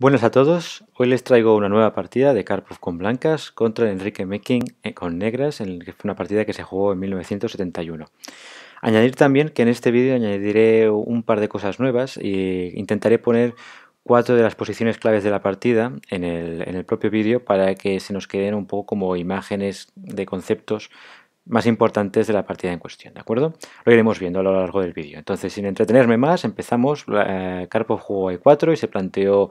Buenas a todos, hoy les traigo una nueva partida de Karpov con blancas contra Enrique Mekin eh, con negras, en que fue una partida que se jugó en 1971. Añadir también que en este vídeo añadiré un par de cosas nuevas e intentaré poner cuatro de las posiciones claves de la partida en el, en el propio vídeo para que se nos queden un poco como imágenes de conceptos más importantes de la partida en cuestión, ¿de acuerdo? Lo iremos viendo a lo largo del vídeo. Entonces, sin entretenerme más, empezamos. Karpov jugó e4 y se planteó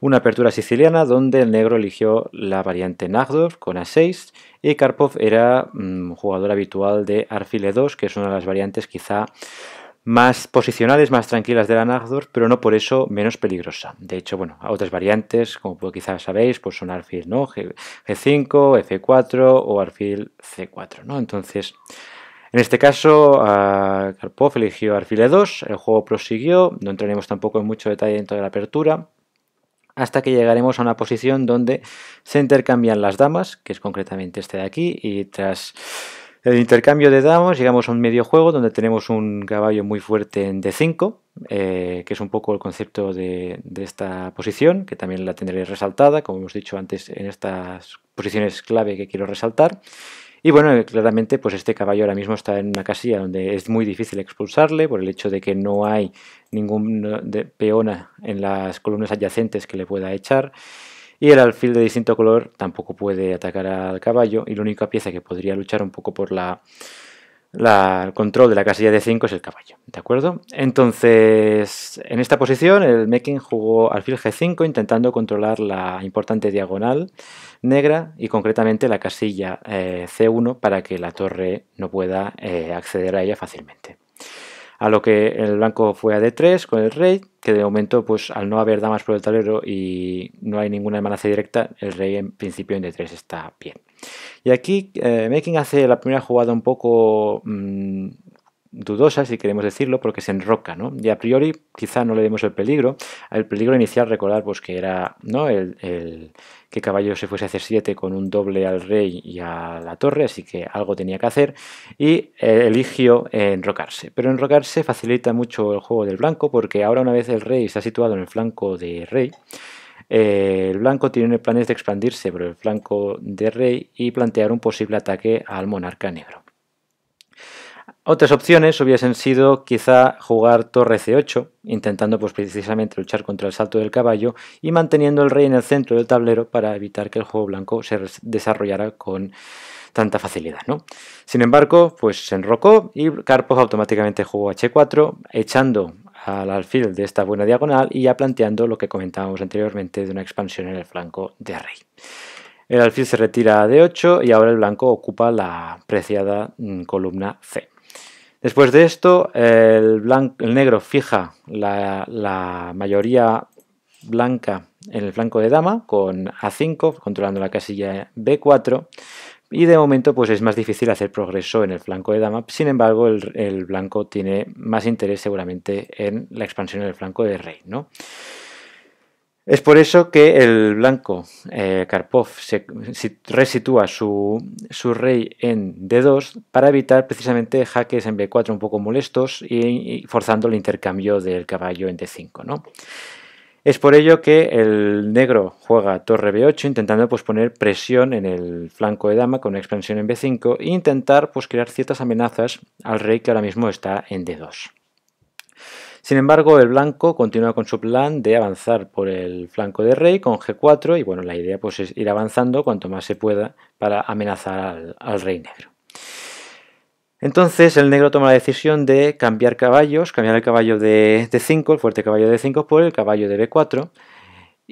una apertura siciliana donde el negro eligió la variante Nagdorf con a6 y Karpov era mm, jugador habitual de Arfile 2 que es una de las variantes quizá más posicionales, más tranquilas de la Nagdorf, pero no por eso menos peligrosa. De hecho, bueno, otras variantes, como quizás sabéis, pues son alfil ¿no? G 5 F4 o alfil C4, ¿no? Entonces, en este caso, Karpov eligió alfil E2, el juego prosiguió, no entraremos tampoco en mucho detalle dentro de la apertura, hasta que llegaremos a una posición donde se intercambian las damas, que es concretamente este de aquí, y tras el intercambio de damos, llegamos a un medio juego donde tenemos un caballo muy fuerte en D5, eh, que es un poco el concepto de, esta posición, que también la tendré resaltada, como hemos dicho antes, en estas posiciones clave que quiero resaltar. Y bueno, eh, claramente, pues este caballo ahora mismo está en una casilla donde es muy difícil expulsarle por el hecho de que no hay ningún peona en las columnas adyacentes que le pueda echar. Y el alfil de distinto color tampoco puede atacar al caballo y la única pieza que podría luchar un poco por la, el control de la casilla de 5 es el caballo, ¿de acuerdo? Entonces, en esta posición el Mekin jugó alfil G5 intentando controlar la importante diagonal negra y concretamente la casilla eh, C1 para que la torre no pueda eh, acceder a ella fácilmente a lo que el blanco fue a d3 con el rey, que de momento, pues al no haber damas por el tablero y no hay ninguna amenaza directa, el rey en principio en d3 está bien. Y aquí eh, Making hace la primera jugada un poco mm, dudosa, si queremos decirlo, porque se enroca, ¿no? Y a priori quizá no le demos el peligro. El peligro inicial, recordar, pues que era, ¿no? El, que caballo se fuese a hacer 7 con un doble al rey y a la torre, así que algo tenía que hacer. Y eh, eligió enrocarse. Pero enrocarse facilita mucho el juego del blanco, porque ahora una vez el rey está situado en el flanco de rey, eh, el blanco tiene planes de expandirse por el flanco de rey y plantear un posible ataque al monarca negro. Otras opciones hubiesen sido quizá jugar torre c8, intentando pues precisamente luchar contra el salto del caballo y manteniendo el rey en el centro del tablero para evitar que el juego blanco se desarrollara con tanta facilidad. Sin embargo, pues se enrocó y Karpov automáticamente jugó h4, echando al alfil de esta buena diagonal y ya planteando lo que comentábamos anteriormente de una expansión en el flanco de rey. El alfil se retira a d8 y ahora el blanco ocupa la preciada mm, columna c. Después de esto, el, negro fija la, mayoría blanca en el flanco de dama con A5, controlando la casilla B4. Y de momento pues es más difícil hacer progreso en el flanco de dama, sin embargo el, blanco tiene más interés seguramente en la expansión en el flanco de rey. ¿no? Es por eso que el blanco eh, Karpov se, resitúa su, rey en D2 para evitar precisamente jaques en B4 un poco molestos y, forzando el intercambio del caballo en D5. Es por ello que el negro juega torre B8 intentando pues, poner presión en el flanco de dama con una expansión en B5 e intentar pues, crear ciertas amenazas al rey que ahora mismo está en D2. Sin embargo, el blanco continúa con su plan de avanzar por el flanco de rey con g4 y bueno, la idea pues, es ir avanzando cuanto más se pueda para amenazar al, rey negro. Entonces el negro toma la decisión de cambiar caballos, cambiar el caballo de, de 5, el fuerte caballo de 5 por el caballo de b4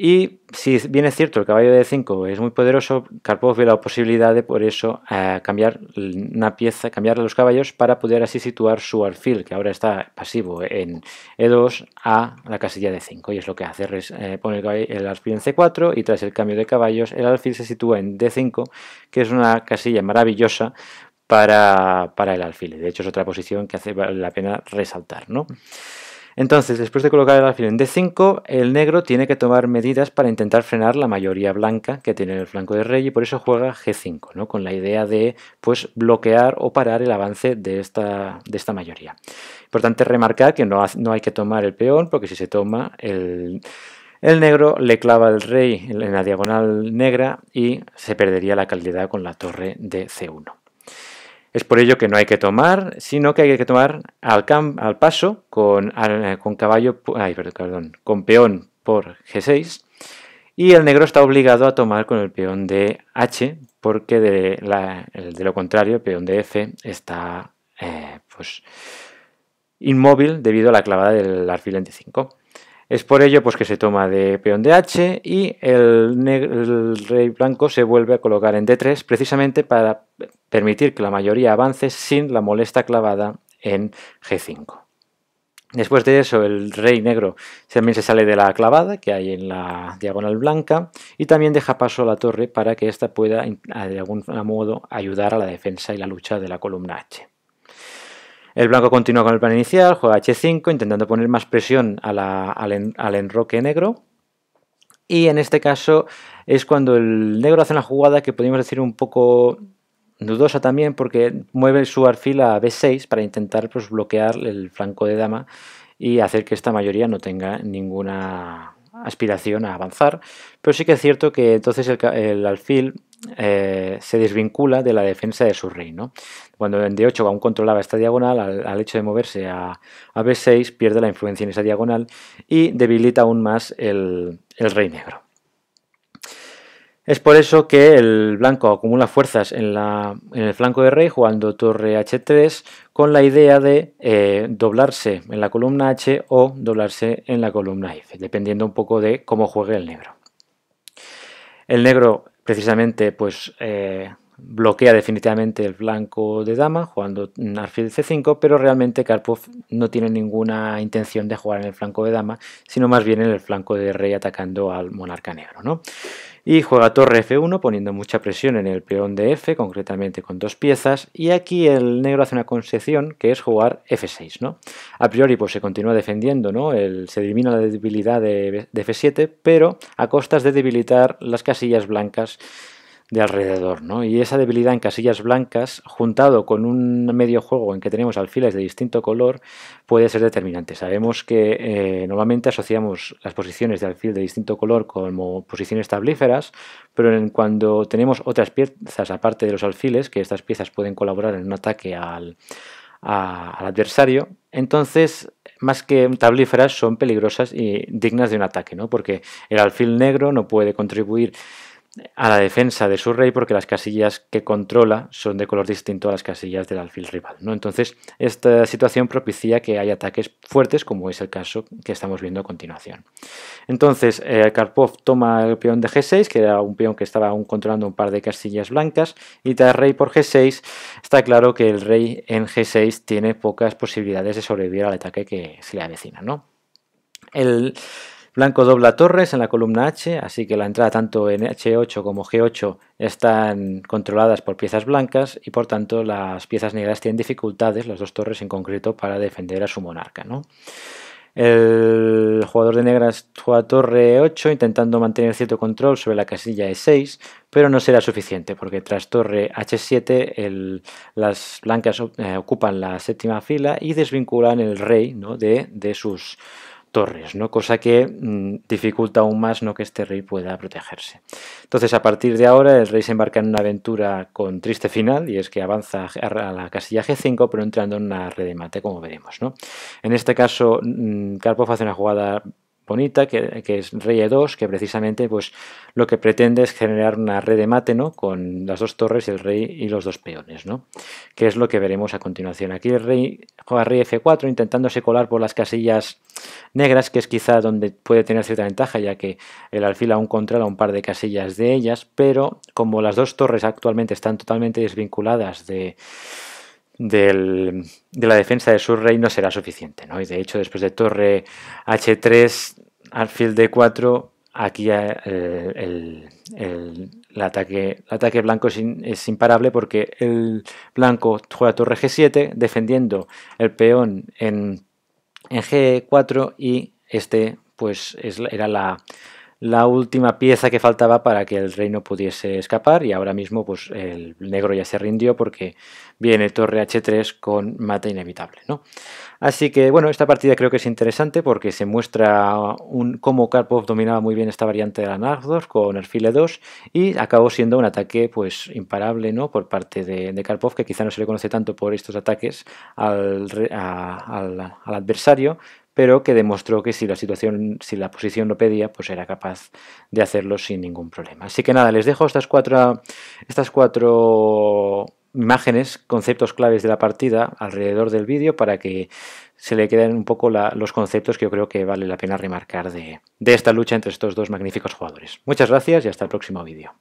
y si bien es cierto, el caballo de 5 es muy poderoso, Karpov ve la posibilidad de por eso eh, cambiar una pieza, cambiar los caballos para poder así situar su alfil, que ahora está pasivo en E2, a la casilla de 5. Y es lo que hace, eh, pone el, el, alfil en C4 y tras el cambio de caballos el alfil se sitúa en D5, que es una casilla maravillosa para, el alfil. De hecho es otra posición que hace la pena resaltar, ¿no? Entonces, después de colocar el alfil en D5, el negro tiene que tomar medidas para intentar frenar la mayoría blanca que tiene en el flanco de rey y por eso juega G5, ¿no? con la idea de pues, bloquear o parar el avance de esta, de esta mayoría. Importante remarcar que no, hay que tomar el peón porque si se toma el... El negro le clava el rey en la diagonal negra y se perdería la calidad con la torre de C1. Es por ello que no hay que tomar, sino que hay que tomar al, paso con, caballo, perdón, con peón por G6 y el negro está obligado a tomar con el peón de H porque de, lo contrario el peón de F está eh, pues, inmóvil debido a la clavada del alfil en D5. Es por ello pues, que se toma de peón de h y el, el rey blanco se vuelve a colocar en d3 precisamente para permitir que la mayoría avance sin la molesta clavada en g5. Después de eso, el rey negro también se sale de la clavada que hay en la diagonal blanca y también deja paso a la torre para que ésta pueda de algún modo ayudar a la defensa y la lucha de la columna H. El blanco continúa con el plan inicial, juega H5, intentando poner más presión al, enroque negro. Y en este caso es cuando el negro hace una jugada que podemos decir un poco dudosa también porque mueve su alfil a B6 para intentar pues, bloquear el flanco de dama y hacer que esta mayoría no tenga ninguna aspiración a avanzar. Pero sí que es cierto que entonces el, el alfil eh, se desvincula de la defensa de su rey. Cuando en D8 aún controlaba esta diagonal, al, hecho de moverse a, B6 pierde la influencia en esa diagonal y debilita aún más el, rey negro. Es por eso que el blanco acumula fuerzas en, el flanco de rey jugando torre h3 con la idea de eh, doblarse en la columna h o doblarse en la columna f, dependiendo un poco de cómo juegue el negro. El negro precisamente pues eh, bloquea definitivamente el flanco de dama jugando alfil c5, pero realmente Karpov no tiene ninguna intención de jugar en el flanco de dama, sino más bien en el flanco de rey atacando al monarca negro, ¿no? Y juega torre f1 poniendo mucha presión en el peón de f, concretamente con dos piezas. Y aquí el negro hace una concesión que es jugar f6. ¿no? A priori pues se continúa defendiendo, ¿no? El, se elimina la debilidad de, de f7, pero a costas de debilitar las casillas blancas de alrededor. ¿no? Y esa debilidad en casillas blancas, juntado con un medio juego en que tenemos alfiles de distinto color, puede ser determinante. Sabemos que eh, normalmente asociamos las posiciones de alfil de distinto color como posiciones tablíferas, pero en cuando tenemos otras piezas aparte de los alfiles, que estas piezas pueden colaborar en un ataque al, adversario, entonces más que tablíferas son peligrosas y dignas de un ataque, ¿no? porque el alfil negro no puede contribuir a la defensa de su rey porque las casillas que controla son de color distinto a las casillas del alfil rival. ¿no? Entonces, esta situación propicia que haya ataques fuertes, como es el caso que estamos viendo a continuación. Entonces, eh, Karpov toma el peón de G6, que era un peón que estaba aún controlando un par de casillas blancas, y tras rey por G6, está claro que el rey en G6 tiene pocas posibilidades de sobrevivir al ataque que se le avecina. ¿no? El Blanco dobla torres en la columna H, así que la entrada tanto en H8 como G8 están controladas por piezas blancas y por tanto las piezas negras tienen dificultades, las dos torres en concreto, para defender a su monarca. ¿no? El jugador de negras juega torre e 8 intentando mantener cierto control sobre la casilla E6, pero no será suficiente porque tras torre H7 las blancas eh, ocupan la séptima fila y desvinculan el rey ¿no? de, sus, torres, ¿no? cosa que mm, dificulta aún más ¿no? que este rey pueda protegerse. Entonces, a partir de ahora, el rey se embarca en una aventura con triste final, y es que avanza a la casilla G5, pero entrando en una red de mate, como veremos. ¿no? En este caso, carpo mm, hace una jugada bonita, que, es Rey 2, e que precisamente pues, lo que pretende es generar una red de mate ¿no? con las dos torres, el rey y los dos peones, ¿no? que es lo que veremos a continuación. Aquí el rey juega Rey F4 intentándose colar por las casillas negras, que es quizá donde puede tener cierta ventaja, ya que el alfil aún controla un par de casillas de ellas, pero como las dos torres actualmente están totalmente desvinculadas de de la defensa de su rey no será suficiente. ¿no? Y de hecho, después de torre H3, alfil D4, aquí eh, el, ataque, ataque, blanco es, es, imparable porque el blanco juega torre G7 defendiendo el peón en, G4 y este pues era la, la última pieza que faltaba para que el reino pudiese escapar y ahora mismo pues el negro ya se rindió porque viene torre h3 con mata inevitable. ¿no? Así que bueno, esta partida creo que es interesante porque se muestra cómo Karpov dominaba muy bien esta variante de la Nardor con el file 2 y acabó siendo un ataque pues imparable ¿no? por parte de, Karpov que quizá no se le conoce tanto por estos ataques al adversario pero que demostró que si la situación, si la posición lo pedía, pues era capaz de hacerlo sin ningún problema. Así que nada, les dejo estas cuatro, estas cuatro imágenes, conceptos claves de la partida alrededor del vídeo para que se le queden un poco los conceptos que yo creo que vale la pena remarcar de esta lucha entre estos dos magníficos jugadores. Muchas gracias y hasta el próximo vídeo.